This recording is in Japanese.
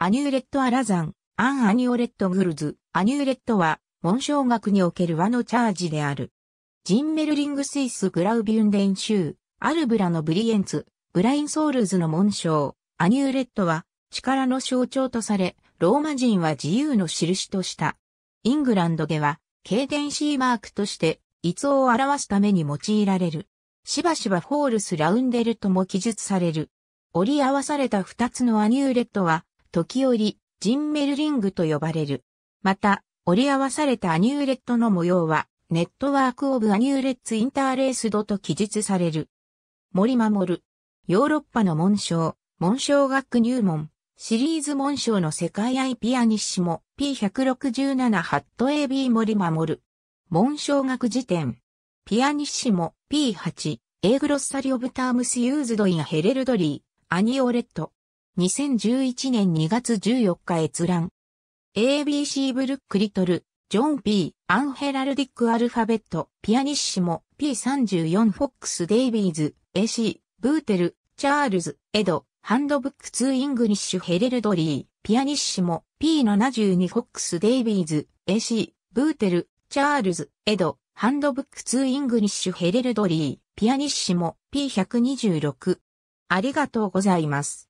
アニューレット・アラザン、アン・アニオレット・グルズ、アニューレットは、紋章学における和のチャージである。ジンメルリング・スイス・グラウビュンデン州、アルブラのブリエンツ、ブライン・ソールズの紋章、アニューレットは、力の象徴とされ、ローマ人は自由の印とした。イングランドでは、経ンシマークとして、逸置を表すために用いられる。しばしばフォールス・ラウンデルとも記述される。折り合わされた二つのアニューレットは、時折、ジンメルリングと呼ばれる。また、折り合わされたアニューレットの模様は、ネットワークオブアニューレッツインターレースドと記述される。森守。ヨーロッパの紋章、紋章学入門、シリーズ紋章の世界アイピアニッシモ、P167 ハット AB 森守。紋章学辞典。ピアニッシモ、P8、A グロッサリオブタームスユーズドインヘレルドリー、アニオレット。2011年2月14日閲覧。ABC ブルックリトル、ジョン・ P、アンヘラルディック・アルファベット、ピアニッシモ、P34 フォックス・デイビーズ、AC、ブーテル、チャールズ、エド、ハンドブック・ツー・イングリッシュ・ヘレルドリー、ピアニッシモ、P72 フォックス・デイビーズ、AC、ブーテル、チャールズ、エド、ハンドブック・ツー・イングリッシュ・ヘレルドリー、ピアニッシモ、P126。ありがとうございます。